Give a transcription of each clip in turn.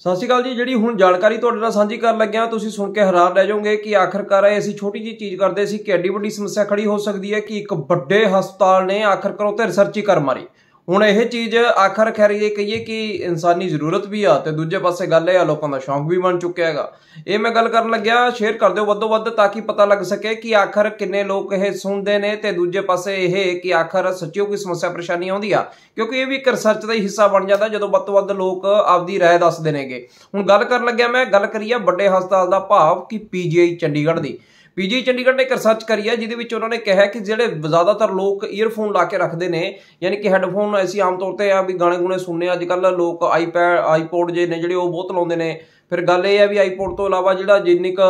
ਸਤਿ ਸ਼੍ਰੀ ਅਕਾਲ ਜੀ ਜਿਹੜੀ ਹੁਣ ਜਾਣਕਾਰੀ ਤੁਹਾਡੇ ਨਾਲ ਸਾਂਝੀ ਕਰਨ ਲੱਗਿਆ ਤੁਸੀਂ ਸੁਣ ਕੇ ਹੈਰਾਨ ਰਹਿ ਜਾਓਗੇ ਕਿ ਆਖਰਕਾਰ ਇਹ ਅਸੀਂ ਛੋਟੀ ਜੀ ਚੀਜ਼ ਕਰਦੇ ਸੀ ਕਿ ਐਡੀ ਵੱਡੀ ਸਮੱਸਿਆ ਖੜੀ ਹੋ ਸਕਦੀ ਹੈ ਕਿ ਇੱਕ ਵੱਡੇ ਹਸਪਤਾਲ ਨੇ ਆਖਰਕਾਰ ਉਹ ਤੇ ਰਿਸਰਚ ਹੀ ਕਰ ਮਾਰੀ ਹੁਣ ਇਹ ਚੀਜ਼ ਆਖਰ ਖੈਰ ਇਹ ਕਹੀਏ ਕਿ ਇਨਸਾਨੀ ਜ਼ਰੂਰਤ ਵੀ ਆ ਤੇ ਦੂਜੇ ਪਾਸੇ ਗੱਲ ਇਹ ਆ ਲੋਕਾਂ ਦਾ ਸ਼ੌਂਕ ਵੀ ਬਣ ਚੁੱਕਿਆ ਹੈਗਾ ਇਹ ਮੈਂ ਗੱਲ ਕਰਨ ਲੱਗਿਆ ਸ਼ੇਅਰ ਕਰ ਦਿਓ ਵੱਧੋ ਵੱਧ ਤਾਂ ਕਿ ਪਤਾ ਲੱਗ ਸਕੇ ਕਿ ਆਖਰ ਕਿੰਨੇ ਲੋਕ ਇਹ ਸੁਣਦੇ ਨੇ ਤੇ ਦੂਜੇ ਪਾਸੇ ਇਹ ਕਿ ਆਖਰ ਸੱਚਿਓ ਕੋਈ ਸਮੱਸਿਆ ਪਰੇਸ਼ਾਨੀ ਆਉਂਦੀ ਆ ਕਿਉਂਕਿ ਇਹ ਵੀ ਇੱਕ ਰਿਸਰਚ ਦਾ ਹੀ ਹਿੱਸਾ ਬਣ ਜਾਂਦਾ ਜਦੋਂ ਵੱਧੋ ਵੱਧ ਲੋਕ ਆਪਦੀ رائے ਦੱਸਦੇ ਨੇਗੇ ਹੁਣ ਗੱਲ ਕਰਨ ਲੱਗਿਆ ਮੈਂ ਗੱਲ ਕਰੀਆ ਵੱਡੇ ਹਸਪਤਾਲ ਦਾ ਭਾਵ ਕਿ ਪੀਜੀਆਈ ਚੰਡੀਗੜ੍ਹ ਦੀ ਪੀਜੀ ਚੰਡੀਗੜ੍ਹ ਨੇ ਇੱਕ ਰਿਸਰਚ ਕਰੀ ਹੈ ਜਿਹਦੇ ਵਿੱਚ ਉਹਨਾਂ ਨੇ ਕਿਹਾ ਕਿ ਜਿਹੜੇ ਜ਼ਿਆਦਾਤਰ ਲੋਕ 이어ਫੋਨ ਲਾ ਕੇ ਰੱਖਦੇ ਨੇ ਯਾਨੀ ਕਿ ਹੈੱਡਫੋਨ ਅਸੀਂ ਆਮ ਤੌਰ ਤੇ ਆ ਵੀ ਗਾਣੇ ਗੁਣੇ ਸੁਣਨੇ ਅੱਜ ਕੱਲ ਲੋਕ ਆਈਪੈਡ ਆਈਪੋਡ ਜੇ ਨੇ ਜਿਹੜੇ ਉਹ ਬਹੁਤ ਲਾਉਂਦੇ ਨੇ ਫਿਰ ਗੱਲ ਇਹ ਹੈ ਵੀ ਆਈਪੋਡ ਤੋਂ ਇਲਾਵਾ ਜਿਹੜਾ ਜਿੰਨੀ ਕੁ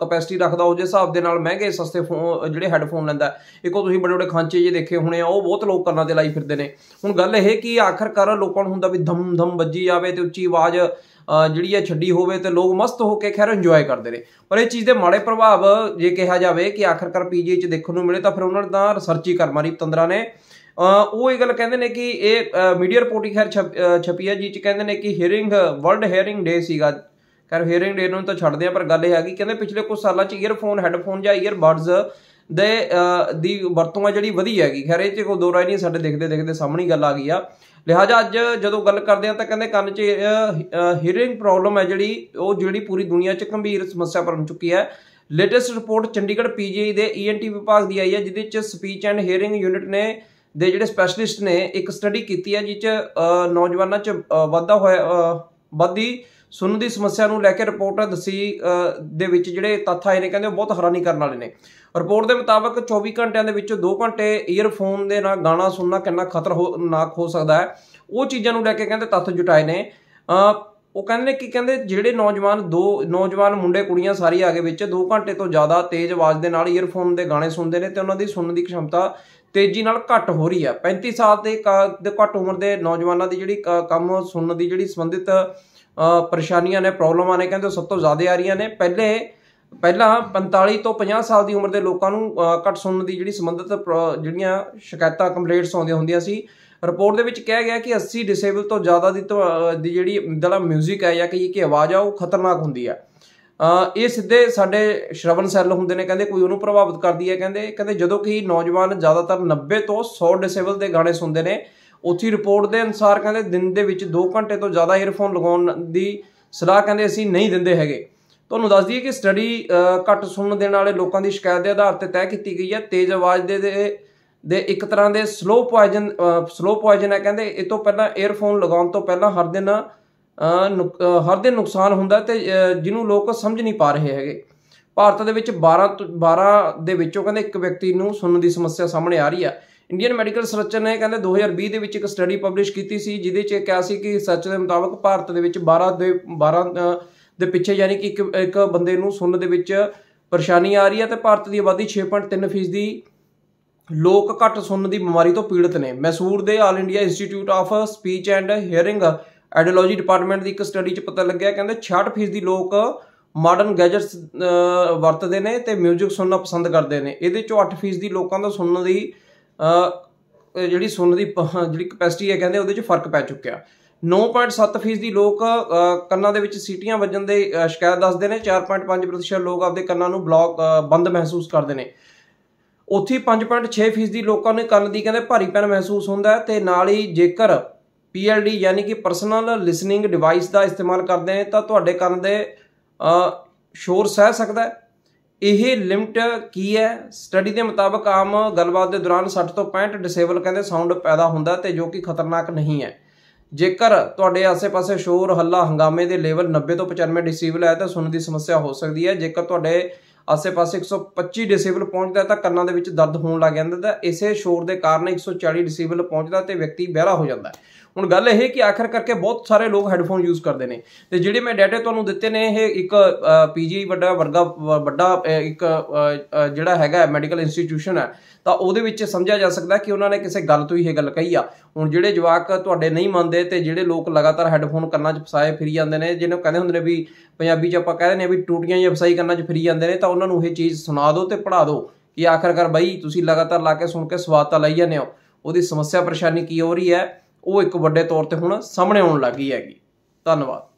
ਕਪੈਸਿਟੀ ਰੱਖਦਾ ਉਹ ਜਿਸ ਹਿਸਾਬ ਦੇ ਨਾਲ ਮਹਿੰਗੇ ਸਸਤੇ ਜਿਹੜੇ ਹੈੱਡਫੋਨ ਲੈਂਦਾ ਇੱਕੋ ਤੁਸੀਂ ਬੜੇ ਬੜੇ ਖਾਂਚੇ ਜੇ ਦੇਖੇ ਹੋਣੇ ਆ ਉਹ ਬਹੁਤ ਲੋਕ ਕਰਨਾ ਤੇ ਲਾਈ ਫਿਰਦੇ ਨੇ ਹੁਣ ਗੱਲ ਇਹ ਕਿ ਆਖਰਕਾਰ ਲੋਕਾਂ ਨੂੰ ਹੁੰਦਾ ਵੀ ਧਮ ਧਮ ਵੱਜੀ ਜਾਵੇ ਤੇ ਉੱਚੀ ਆਵਾਜ਼ ਜਿਹੜੀ ਹੈ ਛੱਡੀ ਹੋਵੇ ਤੇ ਲੋਕ ਮਸਤ ਹੋ ਕੇ ਖੈਰ ਇੰਜੋਏ ਕਰਦੇ ਨੇ ਪਰ ਇਹ ਚੀਜ਼ ਦੇ ਮਾੜੇ ਪ੍ਰਭਾਵ ਜੇ ਕਿਹਾ ਜਾਵੇ ਕਿ ਆਖਰਕਾਰ ਪੀਜੀ ਚ ਦੇਖਣ ਨੂੰ ਮਿਲੇ ਤਾਂ ਫਿਰ ਉਹਨਾਂ ਦਾ ਰਿਸਰਚ ਹੀ ਕਰਮਾਰੀ ਤੰਦਰਾ ਨੇ ਉਹ ਇਹ ਗੱਲ ਕਹਿੰਦੇ ਨੇ ਕਿ ਇਹ ਮੀਡੀਆ ਰਿਪੋਰਟਿੰਗ ਖੈਰ ਛਪੀ ਹੈ ਜੀ ਚ ਕਹਿੰਦੇ ਨੇ ਕਿ ਹੀਅਰਿੰਗ ਵਰਲਡ ਹੀਅਰਿੰਗ ਡੇ ਸੀਗਾ ਕਰ ਹੀਅਰਿੰਗ ਡੇ ਨੂੰ ਤਾਂ ਛੱਡਦੇ ਆ ਪਰ ਗੱਲ ਇਹ ਹੈ ਕਿ ਕਹਿੰਦੇ ਪਿਛਲੇ ਕੁਝ ਸਾਲਾਂ ਚ 이어ਫੋਨ ਹੈੱਡਫੋਨ ਜਾਂ 이어ਬਡਸ ਦੇ ਦੀ ਵਰਤੋਂ ਆ ਜਿਹੜੀ ਵਧੀ ਹੈਗੀ ਖੈਰ ਇਹ ਚ ਕੋ ਦੋ ਰਾਈ ਨਹੀਂ ਸਾਡੇ ਦੇਖਦੇ ਦੇਖਦੇ ਸਾਹਮਣੀ ਗੱਲ ਆ ਗਈ ਆ ਲਿਹਾਜ਼ਾ ਅੱਜ ਜਦੋਂ ਗੱਲ ਕਰਦੇ ਆ ਤਾਂ ਕਹਿੰਦੇ ਕੰਨ 'ਚ ਹੀਅਰਿੰਗ ਪ੍ਰੋਬਲਮ ਹੈ ਜਿਹੜੀ ਉਹ ਜਿਹੜੀ ਪੂਰੀ ਦੁਨੀਆ 'ਚ ਗੰਭੀਰ ਸਮੱਸਿਆ ਬਣ ਚੁੱਕੀ ਹੈ ਲੇਟੈਸਟ ਰਿਪੋਰਟ ਚੰਡੀਗੜ੍ਹ ਪੀਜੀਆਈ ਦੇ ਈਐਨਟੀ e ਵਿਭਾਗ ਦੀ ਆਈ ਹੈ ਜਿਹਦੇ 'ਚ ਸਪੀਚ ਐਂਡ ਹੀਅਰਿੰਗ ਯੂਨਿਟ ਨੇ ਦੇ ਜਿਹੜੇ ਸਪੈਸ਼ਲਿਸਟ ਨੇ ਇੱਕ ਸਟੱਡੀ ਕੀਤੀ ਹੈ ਜਿਸ 'ਚ ਨੌਜਵਾਨਾਂ 'ਚ ਵਾਧਾ ਹੋਇਆ ਵਧੀ ਸੁਣਨ ਦੀ ਸਮੱਸਿਆ ਨੂੰ ਲੈ ਕੇ ਰਿਪੋਰਟ ਦੱਸੀ ਦੇ ਵਿੱਚ ਜਿਹੜੇ ਤੱਥ ਆਏ ਨੇ ਕਹਿੰਦੇ ਉਹ ਬਹੁਤ ਹੈਰਾਨੀ ਕਰਨ ਵਾਲੇ ਨੇ ਰਿਪੋਰਟ ਦੇ ਮੁਤਾਬਕ 24 ਘੰਟਿਆਂ ਦੇ ਵਿੱਚੋਂ 2 ਘੰਟੇ 이어ਫੋਨ ਦੇ ਨਾਲ ਗਾਣਾ ਸੁਣਨਾ ਕਿੰਨਾ ਖਤਰਨਾਕ ਹੋ ਸਕਦਾ ਹੈ ਉਹ ਚੀਜ਼ਾਂ ਨੂੰ ਲੈ ਕੇ ਕਹਿੰਦੇ ਤੱਥ ਜੁਟਾਏ ਨੇ ਉਹ ਕਹਿੰਦੇ ਕਿ ਕਹਿੰਦੇ ਜਿਹੜੇ ਨੌਜਵਾਨ ਦੋ ਨੌਜਵਾਨ ਮੁੰਡੇ ਕੁੜੀਆਂ ਸਾਰੀ ਆਗੇ ਵਿੱਚ 2 ਘੰਟੇ ਤੋਂ ਜ਼ਿਆਦਾ ਤੇਜ਼ ਆਵਾਜ਼ ਦੇ ਨਾਲ 이어ਫੋਨ ਦੇ ਗਾਣੇ ਸੁਣਦੇ ਨੇ ਤੇ ਉਹਨਾਂ ਦੀ ਸੁਣਨ ਦੀ ਖਸ਼ਮਤਾ ਤੇਜ਼ੀ ਨਾਲ ਘਟ ਹੋ ਰਹੀ ਹੈ 35 ਸਾਲ ਦੇ ਘੱਟ ਉਮਰ ਦੇ ਨੌਜਵਾਨਾਂ ਦੀ ਜਿਹੜੀ ਕੰਮ ਸੁਣਨ ਦੀ ਜਿਹੜੀ ਸੰਬੰਧਿਤ ਪਰੇਸ਼ਾਨੀਆਂ ਨੇ ਪ੍ਰੋਬਲਮਾਂ ਨੇ ਕਹਿੰਦੇ ਸਭ ਤੋਂ ਜ਼ਿਆਦਾ ਆ ਰਹੀਆਂ ਨੇ ਪਹਿਲੇ ਪਹਿਲਾਂ 45 ਤੋਂ 50 ਸਾਲ ਦੀ ਉਮਰ ਦੇ ਲੋਕਾਂ ਨੂੰ ਘੱਟ ਸੁਣਨ ਦੀ ਜਿਹੜੀ ਸੰਬੰਧਿਤ ਜਿਹੜੀਆਂ ਸ਼ਿਕਾਇਤਾਂ ਕੰਪਲੇਂਟਸ ਆਉਂਦੀਆਂ ਹੁੰਦੀਆਂ ਸੀ ਰਿਪੋਰਟ ਦੇ ਵਿੱਚ ਕਿਹਾ ਗਿਆ ਕਿ 80 ਡਿਸੇਬਲ ਤੋਂ ਜ਼ਿਆਦਾ ਦੀ ਜਿਹੜੀ ਜਿਹੜਾ 뮤직 ਹੈ ਜਾਂ ਕਿ ਆਵਾਜ਼ ਆ ਉਹ ਖਤਰਨਾਕ ਹੁੰਦੀ ਆ ਇਹ ਸਿੱਧੇ ਸਾਡੇ ਸ਼ਰਵਨ ਸੈੱਲ ਹੁੰਦੇ ਨੇ ਕਹਿੰਦੇ ਕੋਈ ਉਹਨੂੰ ਪ੍ਰਭਾਵਿਤ ਕਰਦੀ ਹੈ ਕਹਿੰਦੇ ਕਹਿੰਦੇ ਜਦੋਂ ਕਿ ਨੌਜਵਾਨ ਜ਼ਿਆਦਾਤਰ 90 ਤੋਂ 100 ਡਿਸੇਬਲ ਦੇ ਗਾਣੇ ਸੁਣਦੇ ਨੇ ਉੱਥੇ ਰਿਪੋਰਟ ਦੇ ਅਨੁਸਾਰ ਕਹਿੰਦੇ ਦਿਨ ਦੇ ਵਿੱਚ 2 ਘੰਟੇ ਤੋਂ ਜ਼ਿਆਦਾ ਈਅਰਫੋਨ ਲਗਾਉਣ ਦੀ ਸਲਾਹ ਕਹਿੰਦੇ ਅਸੀਂ ਨਹੀਂ ਦਿੰਦੇ ਹੈਗੇ ਤੁਹਾਨੂੰ ਦੱਸ ਦਈਏ ਕਿ ਸਟੱਡੀ ਘੱਟ ਸੁਣਨ ਦੇਣ ਵਾਲੇ ਲੋਕਾਂ ਦੀ ਸ਼ਿਕਾਇਤ ਦੇ ਆਧਾਰ ਤੇ ਤੈਅ ਕੀਤੀ ਗਈ ਹੈ ਤੇਜ਼ ਆਵਾਜ਼ ਦੇ ਦੇ ਇੱਕ ਤਰ੍ਹਾਂ ਦੇ ਸਲੋ ਪੋਇਜ਼ਨ ਸਲੋ ਪੋਇਜ਼ਨ ਹੈ ਕਹਿੰਦੇ ਇਹ ਤੋਂ ਪਹਿਲਾਂ ਏਅਰਫੋਨ ਲਗਾਉਣ ਤੋਂ ਪਹਿਲਾਂ ਹਰ ਦਿਨ ਹਰ ਦਿਨ ਨੁਕਸਾਨ ਹੁੰਦਾ ਤੇ ਜਿਹਨੂੰ ਲੋਕ ਸਮਝ ਨਹੀਂ ਪਾ ਰਹੇ ਹੈਗੇ ਭਾਰਤ ਦੇ ਵਿੱਚ 12 12 ਦੇ ਵਿੱਚੋਂ ਕਹਿੰਦੇ ਇੱਕ ਵਿਅਕਤੀ ਨੂੰ ਸੁਣਨ ਦੀ ਸਮੱਸਿਆ ਸਾਹਮਣੇ ਆ ਰਹੀ ਹੈ ਇੰਡੀਅਨ ਮੈਡੀਕਲ ਸਰਚਰ ਨੇ ਕਹਿੰਦੇ 2020 ਦੇ ਵਿੱਚ ਇੱਕ ਸਟੱਡੀ ਪਬਲਿਸ਼ ਕੀਤੀ ਸੀ ਜਿਹਦੇ 'ਚ ਕਿਹਾ ਸੀ ਕਿ ਸੱਚ ਦੇ ਮੁਤਾਬਕ ਭਾਰਤ ਦੇ ਵਿੱਚ 12 ਦੇ 12 ਦੇ ਪਿੱਛੇ ਯਾਨੀ ਕਿ ਇੱਕ ਇੱਕ ਬੰਦੇ ਨੂੰ ਸੁਣਨ ਦੇ ਵਿੱਚ ਪਰੇਸ਼ਾਨੀ ਆ ਰਹੀ ਹੈ ਤੇ ਭਾਰਤ ਦੀ ਆਬਾਦੀ 6.3% ਦੀ ਲੋਕ ਘੱਟ ਸੁਣਨ ਦੀ ਬਿਮਾਰੀ ਤੋਂ ਪੀੜਤ ਨੇ ਮੈਸੂਰ ਦੇ all India institute of speech and hearing audiology department ਦੀ ਇੱਕ ਸਟੱਡੀ 'ਚ ਪਤਾ ਲੱਗਿਆ ਕਹਿੰਦੇ 66% ਦੀ ਲੋਕ ਮਾਡਰਨ ਗੈਜਟਸ ਵਰਤਦੇ ਨੇ ਤੇ 뮤직 ਸੁਣਨਾ ਪਸੰਦ ਕਰਦੇ ਨੇ ਇਹਦੇ 'ਚੋਂ 8% ਦੀ ਲੋਕਾਂ ਦਾ ਸੁਣਨ ਦੀ ਜਿਹੜੀ ਸੁਣਨ ਦੀ ਜਿਹੜੀ ਕਪੈਸਿਟੀ ਹੈ ਕਹਿੰਦੇ ਉਹਦੇ 'ਚ ਫਰਕ ਪੈ ਚੁੱਕਿਆ 9.7% ਦੀ ਲੋਕ ਕੰਨਾਂ ਦੇ ਵਿੱਚ ਸੀਟੀਆਂ ਵੱਜਣ ਦੇ ਸ਼ਿਕਾਇਤ ਦੱਸਦੇ ਨੇ 4.5% ਲੋਕ ਆਪਦੇ ਕੰਨਾਂ ਨੂੰ ਬਲੌਕ ਬੰਦ ਮਹਿਸੂਸ ਕਰਦੇ ਨੇ ਉੱਥੇ 5.6% ਦੀ ਲੋਕਾਂ ਨੇ ਕੰਨ ਦੀ ਕਹਿੰਦੇ ਭਾਰੀਪਨ ਮਹਿਸੂਸ ਹੁੰਦਾ ਹੈ ਤੇ ਨਾਲ ਹੀ ਜੇਕਰ PLD ਯਾਨੀ ਕਿ ਪਰਸਨਲ ਲਿਸਨਿੰਗ ਡਿਵਾਈਸ ਦਾ ਇਸਤੇਮਾਲ ਕਰਦੇ ਨੇ ਤਾਂ ਤੁਹਾਡੇ ਕੰਨ ਦੇ ਸ਼ੋਰ ਸਹਿ ਸਕਦਾ ਹੈ ਇਹ ਲਿਮਟ ਕੀ ਹੈ ਸਟੱਡੀ ਦੇ ਮੁਤਾਬਕ ਆਮ ਗੱਲਬਾਤ ਦੇ ਦੌਰਾਨ 60 ਤੋਂ 65 ਡਿਸੇਬਲ ਕਹਿੰਦੇ ਸਾਊਂਡ ਪੈਦਾ ਹੁੰਦਾ ਤੇ ਜੋ ਕਿ ਖਤਰਨਾਕ ਨਹੀਂ ਹੈ ਜੇਕਰ ਤੁਹਾਡੇ ਆਸ-ਪਾਸੇ ਸ਼ੋਰ ਹੱਲਾ ਹੰਗਾਮੇ ਦੇ ਲੈਵਲ 90 ਤੋਂ 95 ਡਿਸੀਬਲ ਹੈ ਤਾਂ ਸੁਣਨ ਦੀ ਸਮੱਸਿਆ ਹੋ ਸਕਦੀ ਹੈ ਜੇਕਰ ਤੁਹਾਡੇ ਆਸੇ-ਪਾਸੇ 125 ਡੈਸੀਬਲ ਪਹੁੰਚਦਾ ਤਾਂ ਕੰਨਾਂ ਦੇ ਵਿੱਚ ਦਰਦ ਹੋਣ ਲੱਗ ਜਾਂਦਾ ਤਾਂ ਇਸੇ ਸ਼ੋਰ ਦੇ ਕਾਰਨ 140 ਡੈਸੀਬਲ ਪਹੁੰਚਦਾ ਤੇ ਵਿਅਕਤੀ ਬਹਿਰਾ ਹੋ ਜਾਂਦਾ ਹੁਣ ਗੱਲ ਇਹ ਕਿ ਆਖਰ ਕਰਕੇ ਬਹੁਤ ਸਾਰੇ ਲੋਕ ਹੈੱਡਫੋਨ ਯੂਜ਼ ਕਰਦੇ ਨੇ ਤੇ ਜਿਹੜੇ ਮੈਂ ਡਾਟਾ ਤੁਹਾਨੂੰ ਦਿੱਤੇ ਨੇ ਇਹ ਇੱਕ ਪੀਜੀ ਵੱਡਾ ਵਰਗਾ ਵੱਡਾ ਇੱਕ ਜਿਹੜਾ ਹੈਗਾ ਮੈਡੀਕਲ ਇੰਸਟੀਟਿਊਸ਼ਨ ਹੈ ਤਾਂ ਉਹਦੇ ਵਿੱਚ ਸਮਝਿਆ ਜਾ ਸਕਦਾ ਕਿ ਉਹਨਾਂ ਨੇ ਕਿਸੇ ਗੱਲ ਤੋਂ ਹੀ ਇਹ ਗੱਲ ਕਹੀ ਆ ਹੁਣ ਜਿਹੜੇ ਜਵਾਕ ਤੁਹਾਡੇ ਨਹੀਂ ਮੰਨਦੇ ਤੇ ਜਿਹੜੇ ਲੋਕ ਲਗਾਤਾਰ ਹੈੱਡਫੋਨ ਕੰਨਾਂ 'ਚ ਫਸਾਏ ਫਿਰੀ ਜਾਂਦੇ ਨੇ ਜਿਹਨੂੰ ਕਹਿੰਦੇ ਹੁੰਦੇ ਨੇ ਵੀ ਪੰਜਾਬੀ 'ਚ ਆਪਾਂ ਕਹਿੰਦੇ ਨੇ ਵੀ ਟੂਟੀਆਂ ਜਾਂ ਫਸਾਈ ਕੰਨਾਂ 'ਚ ਫਿਰੀ ਜਾਂਦੇ ਨੇ ਤਾਂ ਉਹਨਾਂ ਨੂੰ ਇਹ ਚੀਜ਼ ਸੁਣਾ ਦਿਓ ਤੇ ਪੜਾ ਦਿਓ ਕਿ ਆਖਰਕਾਰ ਬਾਈ ਤੁਸੀਂ ਲਗਾਤਾਰ ਲਾ ਕੇ ਸੁਣ ਕੇ ਸਵਾਦ ਤਾਂ ਲਈ ਜਾਂਦੇ ਹੋ ਉਹਦੀ ਸਮੱਸਿਆ ਪਰੇਸ਼ਾਨੀ ਕੀ ਹੋ ਰਹੀ ਹੈ ਉਹ ਇੱਕ ਵੱਡੇ ਤੌਰ ਤੇ ਹੁਣ ਸਾਹਮਣੇ ਆਉਣ ਲੱਗੀ ਹੈਗੀ ਧੰਨਵਾਦ